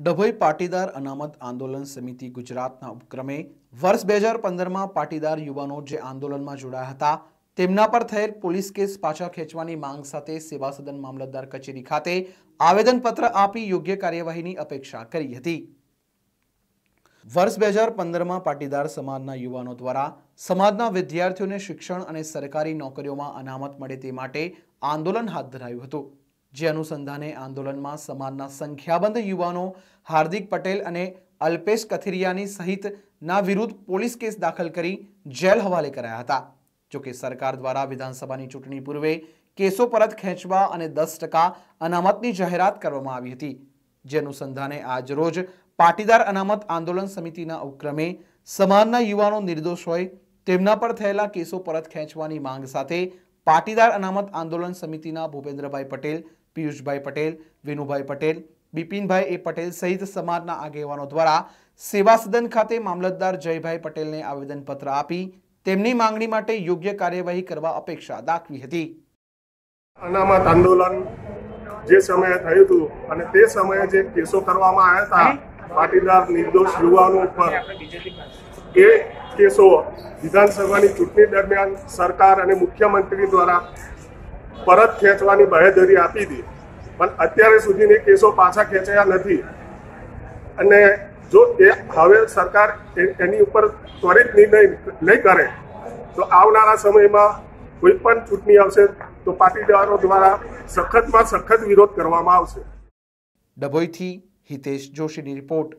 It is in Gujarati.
ડભોઈ પાટીદાર અનામત આંદોલન સમિતિ ગુજરાતના ઉપક્રમે વર્ષ બે હજાર પંદરમાં પાટીદાર યુવાનો જે આંદોલનમાં જોડાયા હતા તેમના પર થયેલ પોલીસ કેસ પાછા ખેંચવાની માંગ સાથે સેવા સદન મામલતદાર કચેરી ખાતે આવેદનપત્ર આપી યોગ્ય કાર્યવાહીની અપેક્ષા કરી હતી વર્ષ બે હજાર પંદરમાં પાટીદાર સમાજના યુવાનો દ્વારા સમાજના વિદ્યાર્થીઓને શિક્ષણ અને સરકારી નોકરીઓમાં અનામત મળે તે માટે આંદોલન હાથ ધરાયું હતું જે અનુસંધાને આંદોલનમાં સમાજના સંખ્યાબંધ યુવાનો હાર્દિક પટેલ અને અલ્પેશ કથિરિયાની સહિતના વિરુદ્ધ પોલીસ કેસ દાખલ કરી જેલ હવાલે કરાયા હતા જોકે સરકાર દ્વારા વિધાનસભાની ચૂંટણી પૂર્વે કેસો પરત ખેંચવા અને દસ ટકા અનામતની જાહેરાત કરવામાં આવી હતી જે અનુસંધાને આજરોજ પાટીદાર અનામત આંદોલન સમિતિના ઉપક્રમે સમાજના યુવાનો નિર્દોષ હોય તેમના પર થયેલા કેસો પરત ખેંચવાની માંગ સાથે પાટીદાર અનામત આંદોલન સમિતિના ભૂપેન્દ્રભાઈ પટેલ પિયુષભાઈ પટેલ વિનુભાઈ પટેલ બિપિનભાઈ એ પટેલ સહિત સમાજના આગેવાનો દ્વારા સેવા સદન ખાતે મામલતદાર જયભાઈ પટેલને આવેદનપત્ર આપી તેમની માંગણી માટે યોગ્ય કાર્યવાહી કરવા અપેક્ષા દાખવી હતી અનામત આંદોલન જે સમયે થયું હતું અને તે સમયે જે કેસો કરવામાં આવ્યા હતા પાટીદાર નિર્દોષ યુવાનો ઉપર એ કેસો વિધાનસભાની ચૂંટણી દરમિયાન સરકાર અને મુખ્યમંત્રી દ્વારા પરત ખેંચવાની બહેદરી આપી હતી પણ અત્યારે સુધીની કેસો પાછા ખેંચાયા નથી અને જો એ હવે સરકાર એની ઉપર ત્વરિત નિર્ણય નહીં કરે તો આવનારા સમયમાં કોઈ પણ ચૂંટણી આવશે તો પાટીદારો દ્વારા સખતમાં સખત વિરોધ કરવામાં આવશે ડભોઈથી હિતેશ જોશીની રિપોર્ટ